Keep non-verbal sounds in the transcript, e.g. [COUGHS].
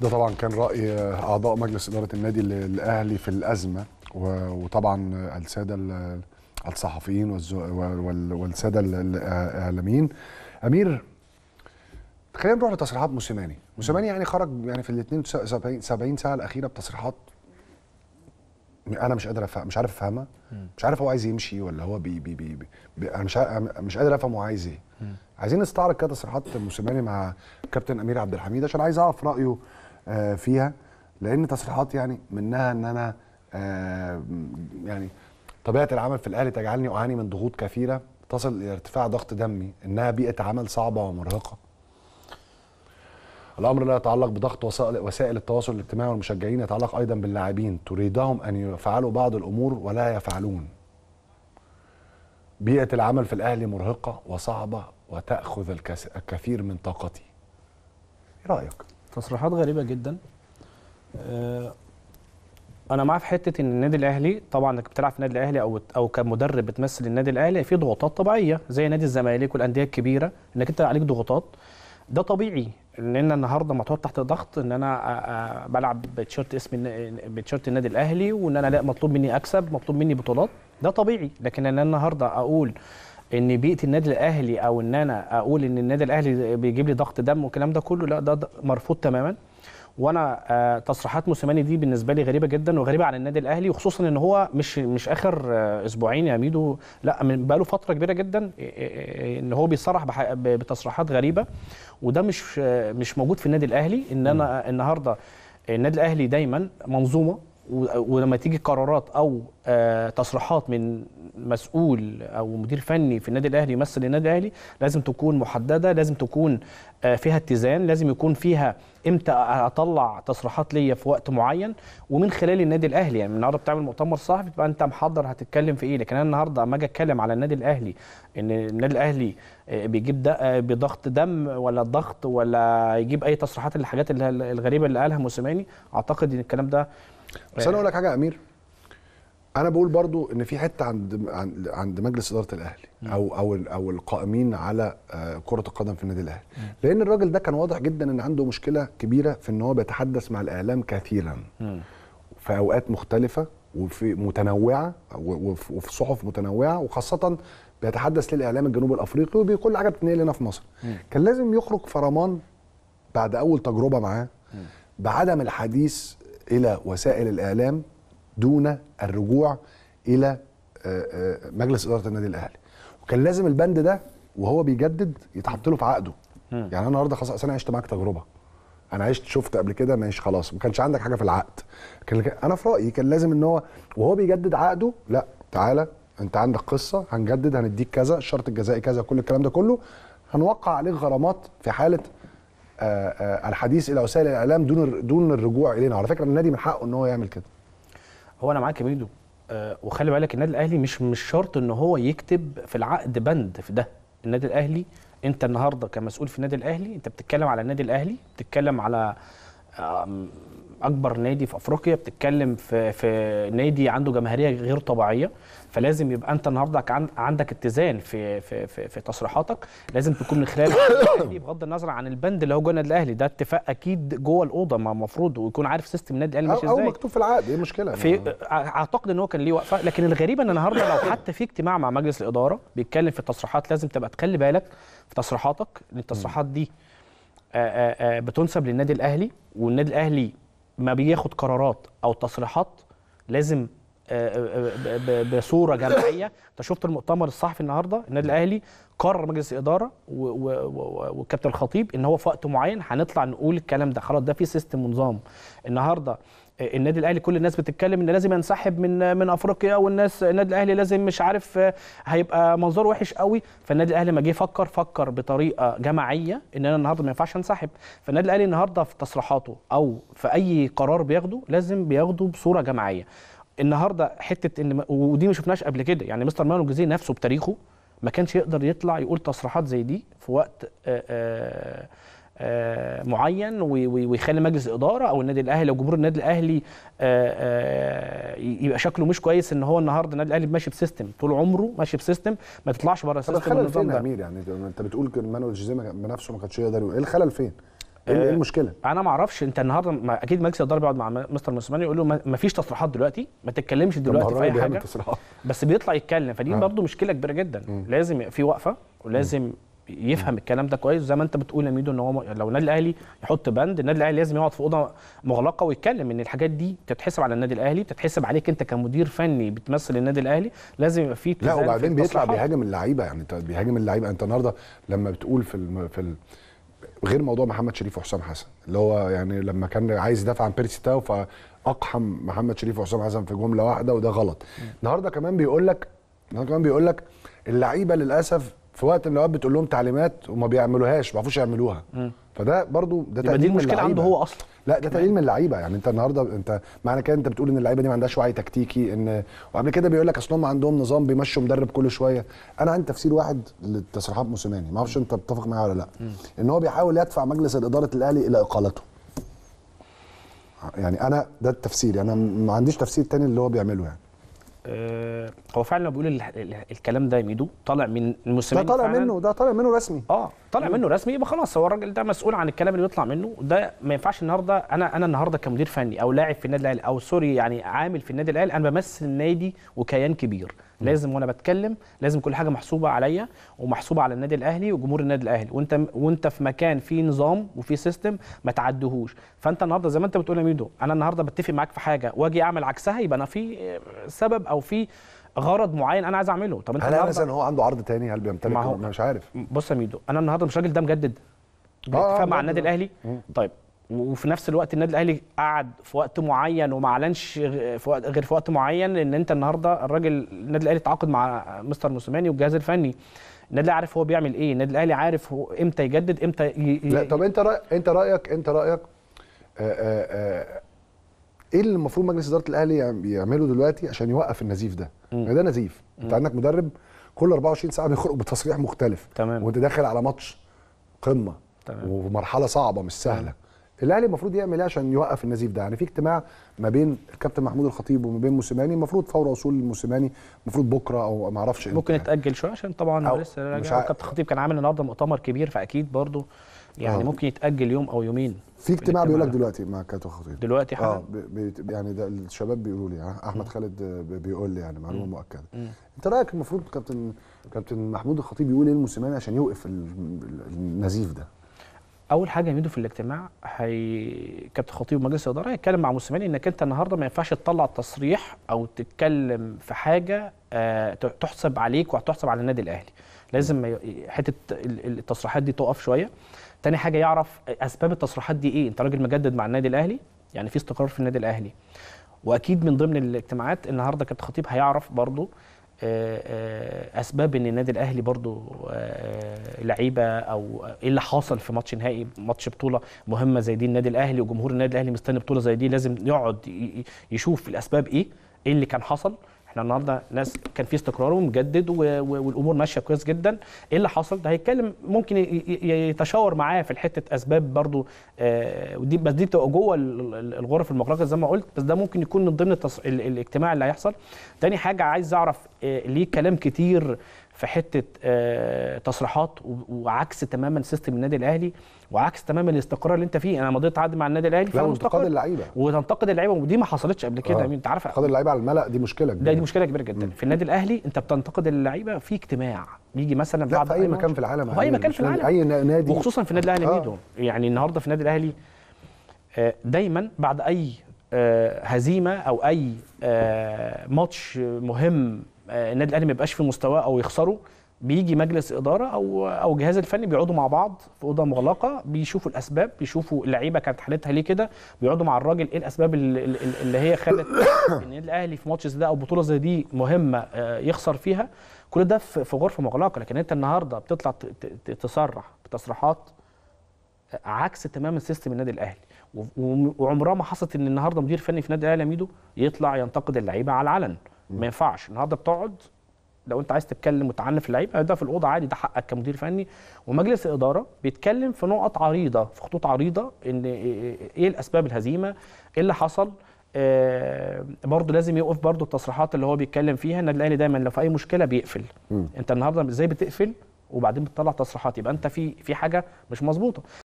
ده طبعا كان راي اعضاء مجلس اداره النادي الاهلي في الازمه وطبعا الساده الصحفيين والساده الاعلاميين امير خلينا نروح لتصريحات موسيماني موسيماني يعني خرج يعني في ال 72 ساعه الاخيره بتصريحات انا مش قادر أفهم مش عارف افهمها مش عارف هو عايز يمشي ولا هو بي بي بي, بي انا مش مش قادر افهم هو عايز ايه عايزين نستعرض كده تصريحات موسيماني مع كابتن امير عبد الحميد عشان عايز اعرف رايه آه، فيها لان تصريحات يعني منها ان انا آه، يعني طبيعه العمل في الاهلي تجعلني اعاني من ضغوط كثيره تصل الى ارتفاع ضغط دمي انها بيئه عمل صعبه ومرهقه الامر لا يتعلق بضغط وسائل التواصل الاجتماعي والمشجعين يتعلق ايضا باللاعبين تريدهم ان يفعلوا بعض الامور ولا يفعلون بيئه العمل في الاهلي مرهقه وصعبه وتاخذ الكثير من طاقتي ايه رايك تصريحات غريبه جدا آه، انا معاه في حته ان النادي الاهلي طبعا انك بتلعب في النادي الاهلي او او كمدرب بتمثل النادي الاهلي في ضغوطات طبيعيه زي نادي الزمالك والانديه الكبيره انك انت عليك ضغوطات ده طبيعي ان انا النهارده محطوط تحت ضغط ان انا آه، آه، بلعب بتيشيرت اسم بتيشيرت النادي الاهلي وان انا لا مطلوب مني اكسب مطلوب مني بطولات ده طبيعي لكن ان انا النهارده اقول ان بيئه النادي الاهلي او ان انا اقول ان النادي الاهلي بيجيب لي ضغط دم والكلام ده كله لا ده مرفوض تماما وانا آه، تصريحات موسيماني دي بالنسبه لي غريبه جدا وغريبه على النادي الاهلي وخصوصا ان هو مش مش اخر آه، اسبوعين يا ميدو لا من بقاله فتره كبيره جدا آه، ان هو بيصرح بتصريحات غريبه وده مش مش موجود في النادي الاهلي ان انا النهارده النادي الاهلي دايما منظومه ولما تيجي قرارات او تصريحات من مسؤول او مدير فني في النادي الاهلي يمثل النادي الاهلي لازم تكون محدده لازم تكون آه، فيها اتزان لازم يكون فيها امتى اطلع تصريحات ليا في وقت معين ومن خلال النادي الاهلي يعني النهارده بتعمل مؤتمر صحفي تبقى انت محضر هتتكلم في ايه لكن انا النهارده اما اجي اتكلم على النادي الاهلي ان النادي الاهلي آه، بيجيب ده آه، بضغط دم ولا ضغط ولا يجيب اي تصريحات الحاجات الغريبه اللي قالها موسيماني اعتقد ان الكلام ده بس انا اقول لك حاجه يا امير انا بقول برضو ان في حته عند عند مجلس اداره الاهلي او او او القائمين على آه، كره القدم في النادي الاهلي لان الراجل ده كان واضح جدا ان عنده مشكله كبيره في ان هو بيتحدث مع الاعلام كثيرا في اوقات مختلفه وفي متنوعه وفي صحف متنوعه وخاصه بيتحدث للاعلام الجنوب الافريقي وبيقول حاجه بتنقل هنا في مصر كان لازم يخرج فرمان بعد اول تجربه معاه بعدم الحديث الى وسائل الاعلام دون الرجوع الى آه، آه، مجلس اداره النادي الاهلي وكان لازم البند ده وهو بيجدد يتحط له في عقده يعني انا النهارده خلاص انا عشت معاك تجربه انا عشت شفت قبل كده ماشي خلاص ما كانش عندك حاجه في العقد كان انا في رايي كان لازم ان هو وهو بيجدد عقده لا تعالى انت عندك قصه هنجدد هنديك كذا الشرط الجزائي كذا كل الكلام ده كله هنوقع عليك غرامات في حاله آآ آه، آآ الحديث الى وسائل الاعلام دون دون الرجوع الينا على فكره النادي من حقه ان هو يعمل كده هو انا معاك يا ميدو أه وخلي بالك النادي الاهلي مش مش شرط ان هو يكتب في العقد بند في ده النادي الاهلي انت النهارده كمسؤول في النادي الاهلي انت بتتكلم على النادي الاهلي بتتكلم على اكبر نادي في افريقيا بتتكلم في في نادي عنده جماهيريه غير طبيعيه فلازم يبقى انت النهارده عندك اتزان في في في, في تصريحاتك لازم تكون من خلال [COUGHS] بغض النظر عن البند اللي هو جوه النادي الاهلي ده اتفاق اكيد جوه الاوضه ما المفروض ويكون عارف سيستم النادي الاهلي ماشي ازاي او مكتوب في العقد ايه المشكله في اعتقد ان هو كان ليه وقفه لكن الغريب ان النهارده لو حتى في اجتماع مع مجلس الاداره بيتكلم في التصريحات لازم تبقى تخلي بالك في تصريحاتك ان التصريحات دي آه، آه، آه، بتنسب للنادي الاهلي والنادي الاهلي ما بياخد قرارات او تصريحات لازم بصوره جماعيه [COUGHS] انت شفت المؤتمر الصحفي النهارده النادي الاهلي قرر مجلس الاداره والكابتن الخطيب ان هو في وقت معين هنطلع نقول الكلام ده خلاص ده في سيستم ونظام النهارده النادي الاهلي كل الناس بتتكلم ان لازم ينسحب من من افريقيا والناس النادي الاهلي لازم مش عارف آه، هيبقى منظره وحش قوي فالنادي الاهلي ما جه فكر فكر بطريقه جماعيه ان انا النهارده ما ينفعش انسحب فالنادي الاهلي النهارده في تصريحاته او في اي قرار بياخده لازم بياخده بصوره جماعيه النهارده حته ان ودي ما شفناش قبل كده يعني مستر مانو جزي نفسه بتاريخه ما كانش يقدر يطلع يقول تصريحات زي دي في وقت آآ آه، آآ آه، آه، معين ويخلي مجلس الاداره او النادي الاهلي لو جمهور النادي الاهلي آه، آه، يبقى شكله مش كويس ان هو النهارده النادي الاهلي ماشي بسيستم طول عمره ماشي بسيستم ما تطلعش بره السيستم طب فين يا امير يعني انت بتقول مانويل جوزيه بنفسه ما كانش يقدر ايه الخلل فين؟ ايه, إيه المشكله؟ انا ما اعرفش انت النهارده ما اكيد مجلس الاداره بيقعد مع مستر موسيماني يقول له ما فيش تصريحات دلوقتي ما تتكلمش دلوقتي في اي حاجه بس بيطلع يتكلم فدي برضه مشكله كبيره جدا لازم في وقفه ولازم م. يفهم الكلام ده كويس زي ما انت بتقول يا ميدو ان هو لو النادي الاهلي يحط بند النادي الاهلي لازم يقعد في اوضه مغلقه ويتكلم ان الحاجات دي تتحسب على النادي الاهلي بتتحسب عليك انت كمدير فني بتمثل النادي الاهلي لازم يبقى في لا وبعدين بيطلع بيهاجم اللعيبه يعني انت بيهاجم اللعيبه انت النهارده لما بتقول في الم... في ال... غير موضوع محمد شريف وحسام حسن اللي هو يعني لما كان عايز يدافع عن بيرسي تاو فاقحم محمد شريف وحسام حسن في جمله واحده وده غلط النهارده كمان بيقول لك النهارده كمان بيقول لك اللعيبه للاسف في وقت من الاوقات بتقول لهم تعليمات وما بيعملوهاش ما بيعرفوش يعملوها فده برضو ده تقليل دي المشكله عنده هو اصلا لا ده تقليل من اللعيبه يعني انت النهارده انت معنى كده انت بتقول ان اللعيبه دي ما عندهاش وعي تكتيكي ان وقبل كده بيقول لك اصل هم عندهم نظام بيمشوا مدرب كل شويه انا عندي تفسير واحد لتصريحات موسيماني ما اعرفش انت بتتفق معايا ولا لا م. ان هو بيحاول يدفع مجلس اداره الاهلي الى اقالته يعني انا ده التفسير يعني انا ما عنديش تفسير تاني اللي هو بيعمله يعني آه، هو فعلا لما بيقول الكلام ده يا ميدو طالع من المسلمين ده طالع منه ده طالع منه رسمي اه طالع منه رسمي يبقى خلاص هو الراجل ده مسؤول عن الكلام اللي بيطلع منه ده ما ينفعش النهارده انا انا النهارده كمدير فني او لاعب في النادي الاهلي او سوري يعني عامل في النادي الاهلي انا بمثل النادي وكيان كبير لازم وانا بتكلم لازم كل حاجه محسوبه عليا ومحسوبه على النادي الاهلي وجمهور النادي الاهلي وانت وانت في مكان فيه نظام وفيه سيستم ما تعدهوش فانت النهارده زي ما انت بتقول يا ميدو انا النهارده بتفق معاك في حاجه واجي اعمل عكسها يبقى انا في سبب او في غرض معين انا عايز اعمله طب انت هل مثلا هو عنده عرض تاني هل بيمتلك انا مش عارف بص يا ميدو انا النهارده مش راجل ده مجدد بالاتفاق آه مع النادي الاهلي طيب وفي نفس الوقت النادي الاهلي قعد في وقت معين وما اعلنش غير في وقت معين ان انت النهارده الراجل النادي الاهلي تعاقد مع مستر موسيماني والجهاز الفني النادي الاهلي عارف هو بيعمل ايه النادي الاهلي عارف هو امتى يجدد امتى ي... لا طب انت رأي... انت رايك انت رايك آآ آه، آآ آه، آه، ايه اللي المفروض مجلس اداره الاهلي يعمله دلوقتي عشان يوقف النزيف ده م. ده نزيف م. انت عندك مدرب كل 24 ساعه بيخرج بتصريح مختلف تمام وانت داخل على ماتش قمه تمام. ومرحله صعبه مش سهله م. الاهلي المفروض يعمل ايه عشان يوقف النزيف ده يعني في اجتماع ما بين الكابتن محمود الخطيب وما بين موسيماني المفروض فور وصول موسيماني المفروض بكره او ما اعرفش ممكن يتاجل شويه عشان طبعا لسه راجع الكابتن الخطيب كان عامل النهارده مؤتمر كبير فاكيد برضه يعني آه. ممكن يتاجل يوم او يومين في اجتماع بيقول لك دلوقتي مع الكابتن الخطيب دلوقتي آه، حالا اه يعني ده الشباب بيقولوا لي آه، احمد م. خالد بيقول لي يعني معلومه مؤكده م. انت رايك المفروض كابتن كابتن محمود الخطيب يقول ايه لموسيماني عشان يوقف النزيف ده اول حاجه يميدو في الاجتماع هي كابتن خطيب مجلس الاداره هيتكلم مع موسيماني انك انت النهارده ما ينفعش تطلع تصريح او تتكلم في حاجه آه تحسب عليك وهتحسب على النادي الاهلي لازم حته التصريحات دي تقف شويه تاني حاجه يعرف اسباب التصريحات دي ايه انت راجل مجدد مع النادي الاهلي يعني في استقرار في النادي الاهلي واكيد من ضمن الاجتماعات النهارده كابتن خطيب هيعرف برضه آه، آه، اسباب ان النادي الاهلي برضو آه، لعيبه او ايه اللي حاصل في ماتش نهائي ماتش بطوله مهمه زي دي النادي الاهلي وجمهور النادي الاهلي مستني بطوله زي دي لازم يقعد يشوف الاسباب ايه ايه اللي كان حصل احنا النهارده ناس كان في استقرار ومجدد والامور ماشيه كويس جدا ايه اللي حصل ده هيتكلم ممكن يتشاور معاه في حته اسباب برضو آه، ودي بس دي بتبقى جوه الغرف المغلقه زي ما قلت بس ده ممكن يكون من ضمن الاجتماع اللي هيحصل تاني حاجه عايز اعرف آه، ليه كلام كتير في حته آه، تصريحات وعكس تماما سيستم النادي الاهلي وعكس تماما الاستقرار اللي انت فيه انا مضيت عقد مع النادي الاهلي فانا مستقر اللعيبه وتنتقد اللعيبه ودي ما حصلتش قبل كده آه. انت عارف انتقاد اللعيبه على الملأ دي مشكله كبيره دي مشكله كبيره جدا في النادي الاهلي انت بتنتقد اللعيبه في اجتماع بيجي مثلا بعد في اي مكان في العالم في اي مكان في العالم اي نادي وخصوصا في النادي الاهلي آه. يعني النهارده في النادي الاهلي آه، دايما بعد اي آه، هزيمه او اي ماتش مهم آه، النادي الاهلي ما يبقاش في مستواه او يخسره بيجي مجلس اداره او او الجهاز الفني بيقعدوا مع بعض في اوضه مغلقه بيشوفوا الاسباب بيشوفوا اللعيبه كانت حالتها ليه كده بيقعدوا مع الراجل ايه الاسباب اللي, اللي هي خلت [COUGHS] النادي الاهلي في ماتش زي ده او بطوله زي دي مهمه آه، يخسر فيها كل ده في غرفه مغلقه لكن انت النهارده بتطلع تصرح بتصريحات آه، عكس تماما سيستم النادي الاهلي وعمرها ما حصلت ان النهارده مدير فني في نادي الاهلي ميدو يطلع ينتقد اللعيبه على العلن ما ينفعش النهارده بتقعد لو انت عايز تتكلم وتعنف اللعيبه ده في الاوضه عادي ده حقك كمدير فني ومجلس الاداره بيتكلم في نقط عريضه في خطوط عريضه ان ايه, إيه،, إيه الاسباب الهزيمه ايه اللي حصل آه برضه لازم يوقف برضه التصريحات اللي هو بيتكلم فيها النادي الاهلي دايما لو في اي مشكله بيقفل م. انت النهارده ازاي بتقفل وبعدين بتطلع تصريحات يبقى انت في في حاجه مش مظبوطه